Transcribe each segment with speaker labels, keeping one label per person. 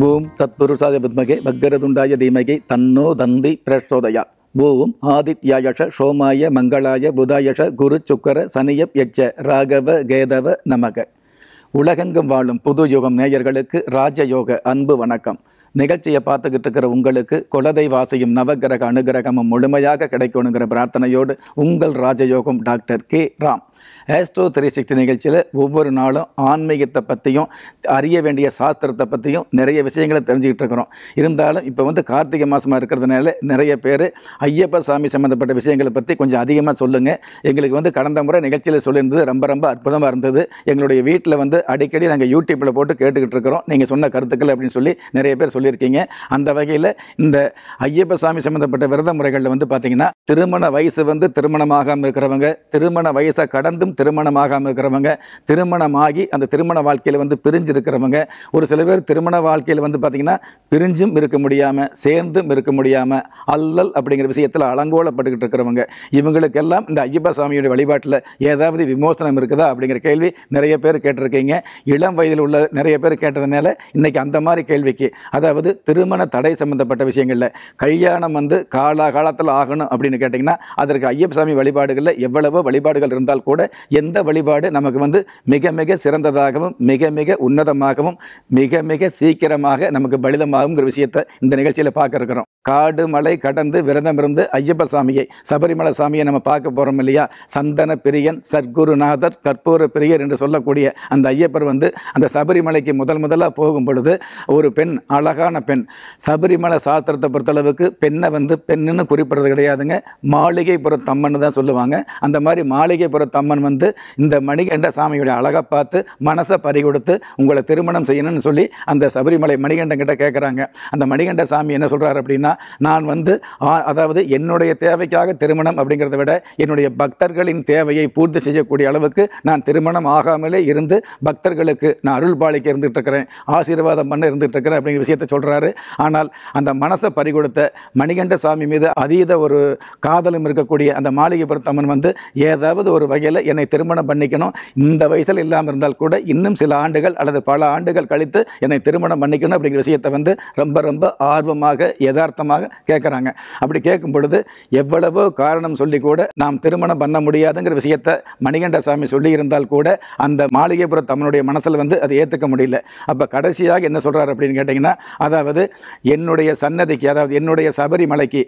Speaker 1: boom தத்புருஷாய வித்மகே பக்தரதுண்டாய தீமகே தன்னோ தந்தி பிரஷோதயா பூம் ஆதித்யாயஷ சோமாய மங்களாய புதாயஷ குரு சுக்கர சனியப் எச்ச ராகவ கேதவ நமக உலகெங்கும் வாழும் புது யுகம் நேயர்களுக்கு ராஜயோக அன்பு வணக்கம் நிகழ்ச்சியை பார்த்துக்கிட்டு இருக்கிற உங்களுக்கு குலதை வாசியும் நவகிரக அனுகிரகமும் முழுமையாக கிடைக்கணுங்கிற பிரார்த்தனையோடு உங்கள் ராஜயோகம் doctor K Ram astro three sixty நிகழ்ச்சியில் ஒவ்வொரு நாளும் ஆன்மீகத்தை பற்றியும் அறிய வேண்டிய சாஸ்திரத்தை பற்றியும் நிறைய விஷயங்களை தெரிஞ்சுக்கிட்டு இருக்கிறோம் இருந்தாலும் இப்போ வந்து கார்த்திகை மாதமாக இருக்கிறதுனால நிறைய பேர் ஐயப்ப சாமி சம்மந்தப்பட்ட விஷயங்களை பற்றி கொஞ்சம் அதிகமாக சொல்லுங்கள் எங்களுக்கு வந்து கடந்த முறை நிகழ்ச்சியில் சொல்லியிருந்தது ரொம்ப ரொம்ப அற்புதமாக இருந்தது எங்களுடைய வீட்டில் வந்து அடிக்கடி நாங்கள் யூடியூப்பில் போட்டு கேட்டுக்கிட்டு இருக்கிறோம் நீங்கள் சொன்ன கருத்துக்கள் அப்படின்னு சொல்லி நிறைய பேர் சொல்லியிருக்கீங்க அந்த வகையில் இந்த ஐயப்ப சாமி சம்மந்தப்பட்ட விரத முறைகளில் வந்து பார்த்திங்கன்னா திருமண வயசு வந்து திருமணமாகாமல் இருக்கிறவங்க திருமண வயசை கடன் பிறந்தும் திருமணமாகாமல் இருக்கிறவங்க திருமணமாகி அந்த திருமண வாழ்க்கையில் வந்து பிரிஞ்சு இருக்கிறவங்க ஒரு சில பேர் திருமண வாழ்க்கையில் வந்து பார்த்திங்கன்னா பிரிஞ்சும் இருக்க முடியாமல் சேர்ந்தும் இருக்க முடியாமல் அல்லல் அப்படிங்கிற விஷயத்தில் அலங்கோலப்பட்டுக்கிட்டு இருக்கிறவங்க இவங்களுக்கெல்லாம் இந்த ஐயப்ப சாமியுடைய வழிபாட்டில் ஏதாவது விமோசனம் இருக்குதா அப்படிங்கிற கேள்வி நிறைய பேர் கேட்டிருக்கீங்க இளம் வயதில் உள்ள நிறைய பேர் கேட்டதுனால இன்றைக்கி அந்த மாதிரி கேள்விக்கு அதாவது திருமண தடை சம்மந்தப்பட்ட விஷயங்களில் கல்யாணம் வந்து காலா காலத்தில் ஆகணும் அப்படின்னு கேட்டிங்கன்னா அதற்கு ஐயப்ப சாமி வழிபாடுகளில் எவ்வளவோ வழிபாடுகள் இருந்தால் கூட எந்த வழிபாடு நமக்கு வந்து மிக மிக சிறந்ததாகவும் மிக மிக உன்னதமாகவும் மிக மிக சீக்கிரமாக நமக்கு பலிதமாகுங்கிற விஷயத்தை இந்த நிகழ்ச்சியில் பார்க்க இருக்கிறோம் காடு மலை கடந்து விரதம் இருந்து ஐயப்ப சாமியை சபரிமலை சாமியை நம்ம பார்க்க போகிறோம் இல்லையா சந்தன பிரியன் சர்க்குருநாதர் கற்பூர பிரியர் என்று சொல்லக்கூடிய அந்த ஐயப்பர் வந்து அந்த சபரிமலைக்கு முதல் முதலாக போகும் பொழுது ஒரு பெண் அழகான பெண் சபரிமலை சாஸ்திரத்தை பொறுத்தளவுக்கு பெண்ணை வந்து பெண்ணுன்னு குறிப்பிடுறது கிடையாதுங்க மாளிகைப்புற தம்மன்னு தான் சொல்லுவாங்க அந்த மாதிரி மாளிகைப்புற தம்மன் அம்மன் வந்து இந்த மணிகண்ட சாமியுடைய அழகை பார்த்து மனசை பறி கொடுத்து உங்களை திருமணம் செய்யணும்னு சொல்லி அந்த சபரிமலை மணிகண்டங்கிட்ட கேட்குறாங்க அந்த மணிகண்ட சாமி என்ன சொல்கிறார் அப்படின்னா நான் வந்து அதாவது என்னுடைய தேவைக்காக திருமணம் அப்படிங்கிறத விட என்னுடைய பக்தர்களின் தேவையை பூர்த்தி செய்யக்கூடிய அளவுக்கு நான் திருமணம் ஆகாமலே இருந்து பக்தர்களுக்கு நான் அருள் பாலிக்க இருந்துகிட்டு இருக்கிறேன் ஆசீர்வாதம் பண்ண இருந்துகிட்டு இருக்கிறேன் அப்படிங்கிற விஷயத்தை சொல்கிறாரு ஆனால் அந்த மனசை பறிகொடுத்த மணிகண்ட சாமி மீது அதீத ஒரு காதலும் இருக்கக்கூடிய அந்த மாளிகைபுரத்தம்மன் வந்து ஏதாவது ஒரு வகையில் வயசில் என்னை திருமணம் பண்ணிக்கணும் இந்த வயசில் இல்லாமல் இருந்தால் கூட இன்னும் சில ஆண்டுகள் அல்லது பல ஆண்டுகள் கழித்து என்னை திருமணம் பண்ணிக்கணும் அப்படிங்கிற விஷயத்தை வந்து ரொம்ப ரொம்ப ஆர்வமாக யதார்த்தமாக கேட்குறாங்க அப்படி கேட்கும் பொழுது எவ்வளவோ காரணம் சொல்லி கூட நாம் திருமணம் பண்ண முடியாதுங்கிற விஷயத்தை மணிகண்டசாமி சொல்லி இருந்தால் கூட அந்த மாளிகைபுரம் தன்னுடைய மனசில் வந்து அதை ஏற்றுக்க முடியல அப்போ கடைசியாக என்ன சொல்கிறார் அப்படின்னு கேட்டிங்கன்னா அதாவது என்னுடைய சன்னதிக்கு அதாவது என்னுடைய சபரிமலைக்கு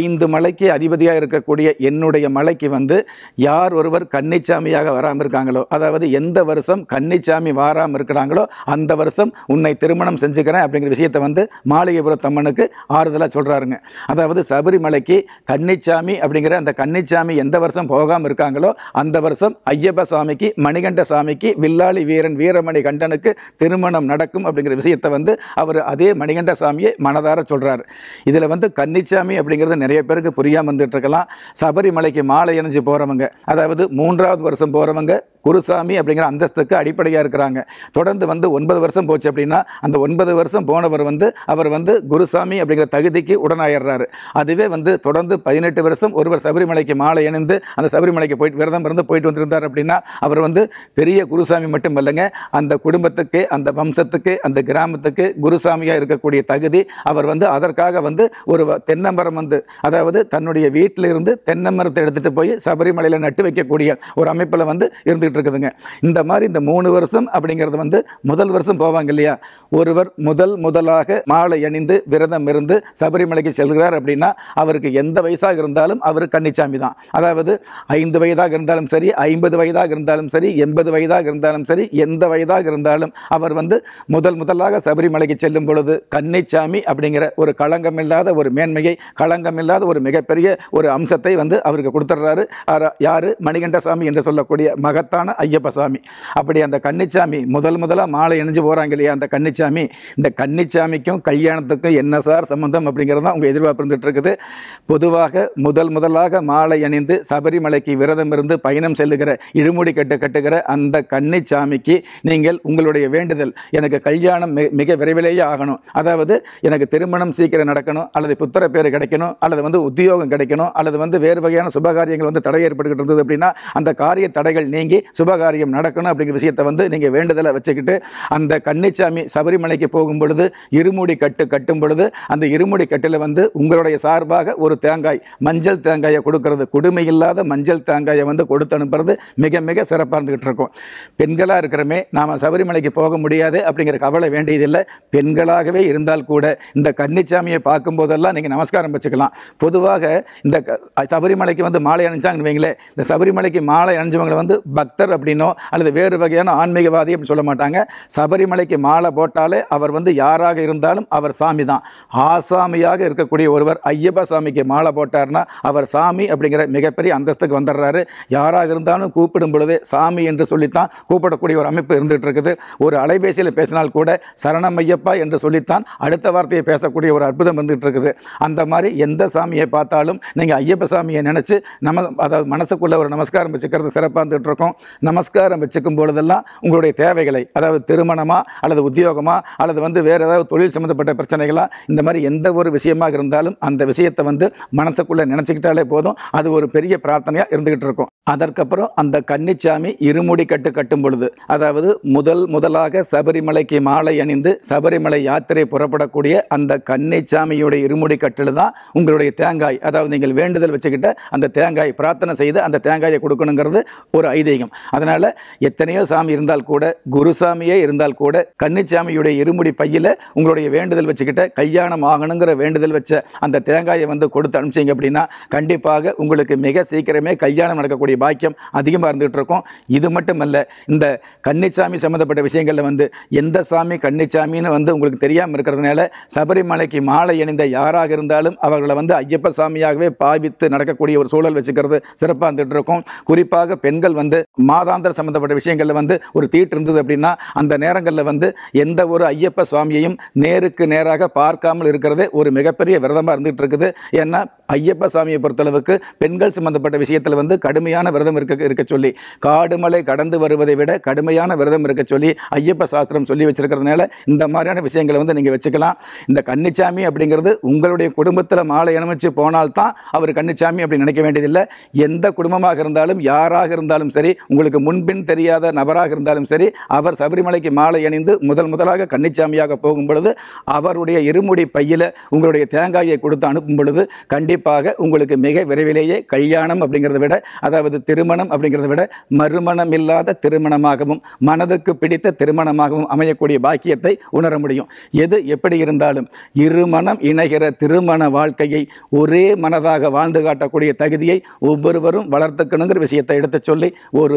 Speaker 1: ஐந்து மலைக்கு அதிபதியாக இருக்கக்கூடிய என்னுடைய மலைக்கு வந்து யார் ஒருவர் கண் கன்னிச்சாமியாக வராமல் இருக்காங்களோ அதாவது எந்த வருஷம் கன்னிச்சாமி வாராமல் இருக்கிறாங்களோ அந்த வருஷம் உன்னை திருமணம் செஞ்சுக்கிறேன் அப்படிங்கிற விஷயத்தை வந்து மாளிகைபுரத்தம்மனுக்கு ஆறுதலாக சொல்கிறாருங்க அதாவது சபரிமலைக்கு கன்னிச்சாமி அப்படிங்கிற அந்த கன்னிச்சாமி எந்த வருஷம் போகாமல் இருக்காங்களோ அந்த வருஷம் ஐயப்ப சாமிக்கு மணிகண்ட சாமிக்கு வில்லாளி வீரன் வீரமணி கண்டனுக்கு திருமணம் நடக்கும் அப்படிங்கிற விஷயத்தை வந்து அவர் அதே மணிகண்ட சாமியை மனதார சொல்கிறார் இதில் வந்து கன்னிச்சாமி அப்படிங்கிறது நிறைய பேருக்கு புரியாமல் வந்துட்டு இருக்கலாம் சபரிமலைக்கு மாலை அணிஞ்சு போகிறவங்க அதாவது மூன்று மூன்றாவது வருஷம் போகிறவங்க குருசாமி அப்படிங்கிற அந்தஸ்துக்கு அடிப்படையாக இருக்கிறாங்க தொடர்ந்து வந்து ஒன்பது வருஷம் போச்சு அப்படின்னா அந்த ஒன்பது வருஷம் போனவர் வந்து அவர் வந்து குருசாமி அப்படிங்கிற தகுதிக்கு உடனாயிடுறாரு அதுவே வந்து தொடர்ந்து பதினெட்டு வருஷம் ஒருவர் சபரிமலைக்கு மாலை இணைந்து அந்த சபரிமலைக்கு போயிட்டு விரதம் இருந்து போயிட்டு வந்திருந்தார் அப்படின்னா அவர் வந்து பெரிய குருசாமி மட்டும் இல்லைங்க அந்த குடும்பத்துக்கு அந்த வம்சத்துக்கு அந்த கிராமத்துக்கு குருசாமியாக இருக்கக்கூடிய தகுதி அவர் வந்து அதற்காக வந்து ஒரு தென்னமரம் வந்து அதாவது தன்னுடைய வீட்டிலிருந்து தென்னமரத்தை எடுத்துகிட்டு போய் சபரிமலையில் நட்டு வைக்கக்கூடிய ஒரு அமைப்பில் வந்து இருந்துகிட்டு இருக்குதுங்க இந்த மாதிரி இந்த மூணு வருஷம் அப்படிங்கிறது வந்து முதல் வருஷம் போவாங்க இல்லையா ஒருவர் முதல் முதலாக மாலை அணிந்து விரதம் இருந்து சபரிமலைக்கு செல்கிறார் அப்படின்னா அவருக்கு எந்த வயசாக இருந்தாலும் அவர் கன்னிச்சாமி தான் அதாவது ஐந்து வயதாக இருந்தாலும் சரி ஐம்பது வயதாக இருந்தாலும் சரி எண்பது வயதாக இருந்தாலும் சரி எந்த வயதாக இருந்தாலும் அவர் வந்து முதல் முதலாக சபரிமலைக்கு செல்லும் பொழுது கன்னிச்சாமி அப்படிங்கிற ஒரு களங்கம் இல்லாத ஒரு மேன்மையை களங்கம் இல்லாத ஒரு மிகப்பெரிய ஒரு அம்சத்தை வந்து அவருக்கு கொடுத்துட்றாரு யார் மணிகண்டசாமி என்று சொல்லக்கூடிய மகத்தான் அழகான ஐயப்பசாமி அப்படி அந்த கன்னிச்சாமி முதல் முதலாக மாலை இணைஞ்சு போகிறாங்க இல்லையா அந்த கன்னிச்சாமி இந்த கன்னிச்சாமிக்கும் கல்யாணத்துக்கும் என்ன சார் சம்மந்தம் அப்படிங்கிறது தான் அவங்க எதிர்பார்ப்பு இருக்குது பொதுவாக முதல் முதலாக மாலை அணிந்து சபரிமலைக்கு விரதம் இருந்து பயணம் செல்லுகிற இழுமுடி கட்டு கட்டுகிற அந்த கன்னிச்சாமிக்கு நீங்கள் உங்களுடைய வேண்டுதல் எனக்கு கல்யாணம் மிக விரைவிலேயே ஆகணும் அதாவது எனக்கு திருமணம் சீக்கிரம் நடக்கணும் அல்லது புத்திர பேர் கிடைக்கணும் அல்லது வந்து உத்தியோகம் கிடைக்கணும் அல்லது வந்து வேறு வகையான சுபகாரியங்கள் வந்து தடை ஏற்பட்டுக்கிட்டு இருந்தது அப்படின்னா அந்த காரிய தடைகள் நீங்கி சுபகாரியம் நடக்கணும் அப்படிங்கிற விஷயத்தை வந்து நீங்கள் வேண்டுதலை வச்சுக்கிட்டு அந்த கன்னிச்சாமி சபரிமலைக்கு போகும் பொழுது இருமுடி கட்டு கட்டும் பொழுது அந்த இருமுடி கட்டில் வந்து உங்களுடைய சார்பாக ஒரு தேங்காய் மஞ்சள் தேங்காயை கொடுக்கறது கொடுமை இல்லாத மஞ்சள் தேங்காயை வந்து கொடுத்து அனுப்புறது மிக மிக சிறப்பாக இருந்துக்கிட்டு இருக்கும் பெண்களாக இருக்கிறமே நாம் சபரிமலைக்கு போக முடியாது அப்படிங்கிற கவலை வேண்டியதில்லை பெண்களாகவே இருந்தால் கூட இந்த கன்னிச்சாமியை பார்க்கும்போதெல்லாம் நீங்கள் நமஸ்காரம் வச்சுக்கலாம் பொதுவாக இந்த சபரிமலைக்கு வந்து மாலை அணிஞ்சாங்கன்னு வைங்களேன் இந்த சபரிமலைக்கு மாலை அணிஞ்சவங்களை வந்து பக்தி பக்தர் அப்படின்னோ அல்லது வேறு வகையான ஆன்மீகவாதி அப்படின்னு சொல்ல மாட்டாங்க சபரிமலைக்கு மாலை போட்டாலே அவர் வந்து யாராக இருந்தாலும் அவர் சாமி தான் ஆசாமியாக இருக்கக்கூடிய ஒருவர் ஐயப்ப சாமிக்கு மாலை போட்டார்னா அவர் சாமி அப்படிங்கிற மிகப்பெரிய அந்தஸ்துக்கு வந்துடுறாரு யாராக இருந்தாலும் கூப்பிடும் பொழுது சாமி என்று சொல்லித்தான் கூப்பிடக்கூடிய ஒரு அமைப்பு இருந்துகிட்டு இருக்குது ஒரு அலைபேசியில் பேசினால் கூட சரணம் ஐயப்பா என்று சொல்லித்தான் அடுத்த வார்த்தையை பேசக்கூடிய ஒரு அற்புதம் இருந்துகிட்டு இருக்குது அந்த மாதிரி எந்த சாமியை பார்த்தாலும் நீங்கள் ஐயப்ப சாமியை நினச்சி நம்ம அதாவது மனசுக்குள்ளே ஒரு நமஸ்காரம் வச்சுக்கிறது சிறப்பாக இருந்துகிட்ருக்கோம் நமஸ்காரம் வச்சுக்கும் பொழுதெல்லாம் உங்களுடைய தேவைகளை அதாவது திருமணமாக அல்லது உத்தியோகமாக அல்லது வந்து வேறு ஏதாவது தொழில் சம்மந்தப்பட்ட பிரச்சனைகளாக இந்த மாதிரி எந்த ஒரு விஷயமாக இருந்தாலும் அந்த விஷயத்தை வந்து மனசுக்குள்ளே நினச்சிக்கிட்டாலே போதும் அது ஒரு பெரிய பிரார்த்தனையாக இருந்துக்கிட்டு இருக்கும் அதற்கப்புறம் அந்த கன்னிச்சாமி இருமுடி கட்டு கட்டும் பொழுது அதாவது முதல் முதலாக சபரிமலைக்கு மாலை அணிந்து சபரிமலை யாத்திரை புறப்படக்கூடிய அந்த கன்னிச்சாமியுடைய இருமுடி கட்டில் தான் உங்களுடைய தேங்காய் அதாவது நீங்கள் வேண்டுதல் வச்சுக்கிட்ட அந்த தேங்காய் பிரார்த்தனை செய்து அந்த தேங்காயை கொடுக்கணுங்கிறது ஒரு ஐதீகம் அதனால் எத்தனையோ சாமி இருந்தால் கூட குருசாமியே இருந்தால் கூட கன்னிச்சாமியுடைய இருமுடி பையில் உங்களுடைய வேண்டுதல் வச்சுக்கிட்ட கல்யாணம் ஆகணுங்கிற வேண்டுதல் வச்ச அந்த தேங்காயை வந்து கொடுத்து அனுப்பிச்சிங்க அப்படின்னா கண்டிப்பாக உங்களுக்கு மிக சீக்கிரமே கல்யாணம் நடக்கக்கூடிய பாக்கியம் அதிகமாக இருந்துகிட்டு இருக்கும் இது மட்டுமல்ல இந்த கன்னிச்சாமி சம்மந்தப்பட்ட விஷயங்களில் வந்து எந்த சாமி கன்னிச்சாமின்னு வந்து உங்களுக்கு தெரியாமல் இருக்கிறதுனால சபரிமலைக்கு மாலை அணிந்த யாராக இருந்தாலும் அவர்களை வந்து ஐயப்ப சாமியாகவே பாவித்து நடக்கக்கூடிய ஒரு சூழல் வச்சுக்கிறது சிறப்பாக இருந்துகிட்டு இருக்கும் குறிப்பாக பெண்கள் வந்து மாதாந்திர சம்மந்தப்பட்ட விஷயங்களில் வந்து ஒரு தீட்டு இருந்தது அப்படின்னா அந்த நேரங்களில் வந்து எந்த ஒரு ஐயப்ப சுவாமியையும் நேருக்கு நேராக பார்க்காமல் இருக்கிறது ஒரு மிகப்பெரிய விரதமாக இருந்துகிட்டு இருக்குது ஏன்னா ஐயப்ப சாமியை பொறுத்தளவுக்கு பெண்கள் சம்மந்தப்பட்ட விஷயத்தில் வந்து கடுமையான விரதம் இருக்க இருக்க சொல்லி காடுமலை கடந்து வருவதை விட கடுமையான விரதம் இருக்க சொல்லி ஐயப்ப சாஸ்திரம் சொல்லி வச்சிருக்கிறதுனால இந்த மாதிரியான விஷயங்களை வந்து நீங்கள் வச்சுக்கலாம் இந்த கன்னிச்சாமி அப்படிங்கிறது உங்களுடைய குடும்பத்தில் மாலை அணிமிச்சு போனால்தான் அவர் கன்னிச்சாமி அப்படின்னு நினைக்க வேண்டியதில்லை எந்த குடும்பமாக இருந்தாலும் யாராக இருந்தாலும் சரி உங்களுக்கு முன்பின் தெரியாத நபராக இருந்தாலும் சரி அவர் சபரிமலைக்கு மாலை அணிந்து முதல் முதலாக கன்னிச்சாமியாக போகும் பொழுது அவருடைய இருமுடி பையில் உங்களுடைய தேங்காயை கொடுத்து அனுப்பும் பொழுது கண்டிப்பாக உங்களுக்கு மிக விரைவிலேயே கல்யாணம் அப்படிங்கிறத விட அதாவது திருமணம் அப்படிங்கிறத விட மறுமணம் இல்லாத திருமணமாகவும் மனதுக்கு பிடித்த திருமணமாகவும் அமையக்கூடிய பாக்கியத்தை உணர முடியும் எது எப்படி இருந்தாலும் இருமணம் இணைகிற திருமண வாழ்க்கையை ஒரே மனதாக வாழ்ந்து காட்டக்கூடிய தகுதியை ஒவ்வொருவரும் வளர்த்துக்கணுங்கிற விஷயத்தை எடுத்து சொல்லி ஒரு